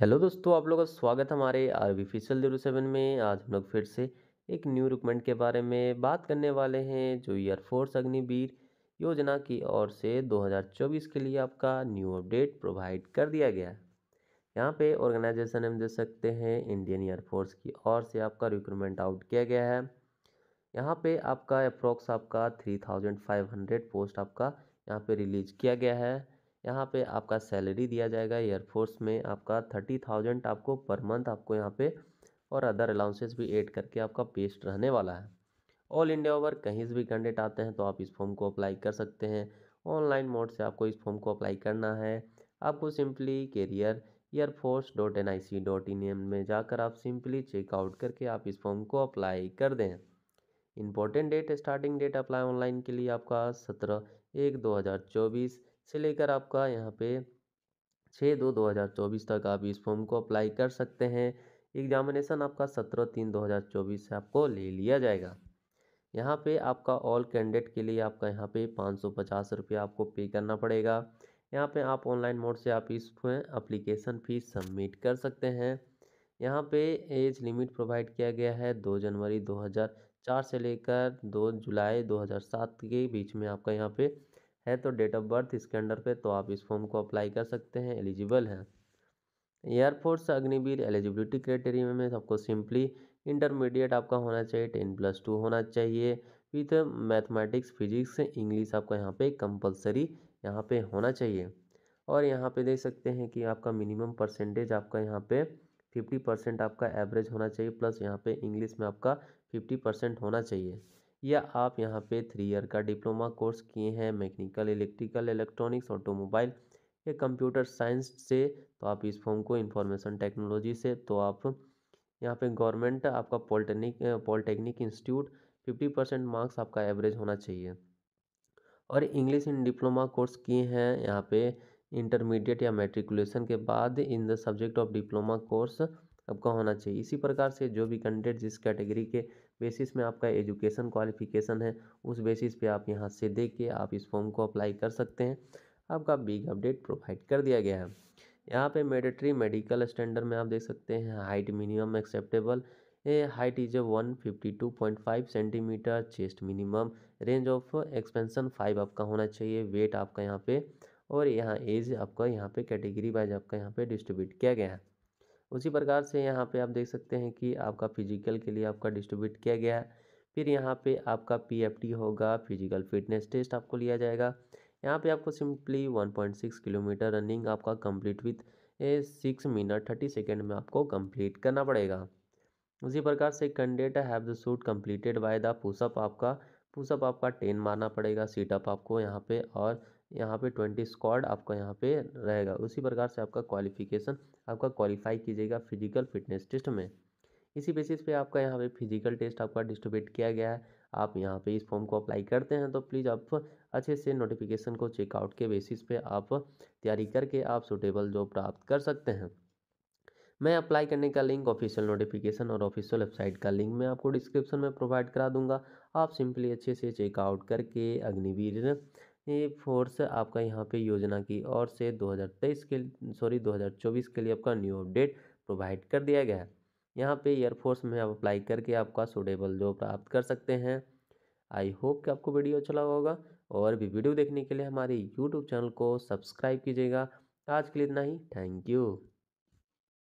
hello दोस्तों आप लोगों का स्वागत है हमारे आर्टिफिशियल जीरो सेवन में आज हम लोग फिर से एक न्यू रिकमेंड के बारे में बात करने वाले हैं जो एयरफोर्स अग्निवीर योजना की ओर से 2024 के लिए आपका न्यू अपडेट प्रोवाइड कर दिया गया है यहाँ पे ऑर्गेनाइजेशन हम देख सकते हैं इंडियन एयरफोर्स की ओर से आपका रिक्रूटमेंट आउट किया गया है यहाँ पे आपका अप्रोक्स आपका 3500 पोस्ट आपका यहाँ पे रिलीज किया गया है यहाँ पे आपका सैलरी दिया जाएगा एयरफोर्स में आपका थर्टी थाउजेंड आपको पर मंथ आपको यहाँ पे और अदर अलाउंसेस भी ऐड करके आपका पेस्ट रहने वाला है ऑल इंडिया ओवर कहीं से भी कैंडिडेट आते हैं तो आप इस फॉर्म को अप्लाई कर सकते हैं ऑनलाइन मोड से आपको इस फॉर्म को अप्लाई करना है आपको simply career air force dot N I C dot in M में जाकर आप सिंपली चेकआउट करके आप इस फॉर्म को अप्लाई कर दें important date starting date apply online के लिए आपका सत्रह एक दो हज़ार चौबीस से लेकर आपका यहाँ पे छः दो दो हज़ार चौबीस तक आप इस फॉर्म को अप्लाई कर सकते हैं एग्जामिनेशन आपका सत्रह तीन दो हज़ार चौबीस से आपको ले लिया जाएगा यहाँ पे आपका ऑल कैंडिडेट के लिए आपका यहाँ पे पाँच सौ पचास रुपये आपको पे करना पड़ेगा यहाँ पे आप ऑनलाइन मोड से आप इस अप्लीकेशन फ़ीस सबमिट कर सकते हैं यहाँ पे एज लिमिट प्रोवाइड किया गया है दो जनवरी 2004 से लेकर दो जुलाई 2007 के बीच में आपका यहाँ पे है तो डेट ऑफ बर्थ इसके अंडर पे तो आप इस फॉर्म को अप्लाई कर सकते हैं एलिजिबल है एयरफोर्स अग्निवीर एलिजिबिलिटी क्राइटेरिया में आपको सिंपली इंटरमीडिएट आपका होना चाहिए टेन प्लस टू होना चाहिए विथ मैथमेटिक्स फिजिक्स इंग्लिश आपका यहाँ पे कंपलसरी यहाँ पे होना चाहिए और यहाँ पे देख सकते हैं कि आपका मिनिमम परसेंटेज आपका यहाँ पे फिफ्टी परसेंट आपका एवरेज होना चाहिए प्लस यहाँ पे इंग्लिश में आपका फिफ्टी परसेंट होना चाहिए या आप यहाँ पे थ्री ईयर का डिप्लोमा कोर्स किए हैं मैकेनिकल इलेक्ट्रिकल इलेक्ट्रॉनिक्स ऑटोमोबाइल या कंप्यूटर साइंस से तो आप इस फॉर्म को इंफॉर्मेशन टेक्नोलॉजी से तो आप यहाँ पे गवर्नमेंट आपका polytechnic polytechnic institute fifty percent marks आपका एवरेज होना चाहिए और इंग्लिश इन डिप्लोमा कोर्स किए हैं यहाँ पे इंटरमीडिएट या मेट्रिकुलेशन के बाद in the subject of diploma course आपका होना चाहिए इसी प्रकार से जो भी कैंडिडेट जिस कैटेगरी के बेसिस में आपका एजुकेशन क्वालिफिकेशन है उस बेसिस पे आप यहाँ से देख के आप इस फॉर्म को अप्लाई कर सकते हैं आपका बिग अपडेट प्रोवाइड कर दिया गया है यहाँ पे मेडिट्री मेडिकल स्टैंडर्ड में आप देख सकते हैं height minimum acceptable a height is one fifty two point five centimetre chest minimum range of expansion five आपका होना चाहिए वेट आपका यहाँ पे और यहाँ एज आपका यहाँ पे कैटेगरी वाइज आपका यहाँ पे डिस्ट्रीब्यूट किया गया है उसी प्रकार से यहाँ पे आप देख सकते हैं कि आपका फिजिकल के लिए आपका डिस्ट्रीब्यूट किया गया है फिर यहाँ पे आपका पीएफटी होगा फिजिकल फिटनेस टेस्ट आपको लिया जाएगा यहाँ पे आपको सिंपली 1.6 किलोमीटर रनिंग आपका complete with a six minute thirty second में आपको कंप्लीट करना पड़ेगा उसी प्रकार से candidate have the suit completed by the pushup आपका पुसअप आपका टेन मारना पड़ेगा सीटअप आपको यहाँ पर और यहाँ पे ट्वेंटी स्क्वाड आपका यहाँ पे रहेगा उसी प्रकार से आपका क्वालिफिकेशन आपका क्वालिफाई कीजिएगा फिजिकल फिटनेस टेस्ट में इसी बेसिस पे आपका यहाँ पे फिजिकल टेस्ट आपका डिस्ट्रीब्यूट किया गया है आप यहाँ पे इस फॉर्म को अप्लाई करते हैं तो प्लीज़ आप अच्छे से नोटिफिकेशन को चेकआउट के बेसिस पे आप तैयारी करके आप सुटेबल जॉब प्राप्त कर सकते हैं मैं अप्लाई करने का लिंक ऑफिशियल नोटिफिकेशन और ऑफिशियल वेबसाइट का लिंक मैं आपको डिस्क्रिप्शन में प्रोवाइड करा दूंगा आप सिंपली अच्छे से चेकआउट करके अग्निवीर ये फोर्स आपका यहाँ पे योजना की ओर से 2023 के सॉरी 2024 के लिए आपका न्यू अपडेट प्रोवाइड कर दिया गया है यहाँ पे एयरफोर्स में आप अप्लाई करके आपका सूटेबल जॉब प्राप्त कर सकते हैं आई होप कि आपको वीडियो अच्छा लगा होगा और भी वीडियो देखने के लिए हमारे यूट्यूब चैनल को सब्सक्राइब कीजिएगा आज के लिए इतना ही थैंक यू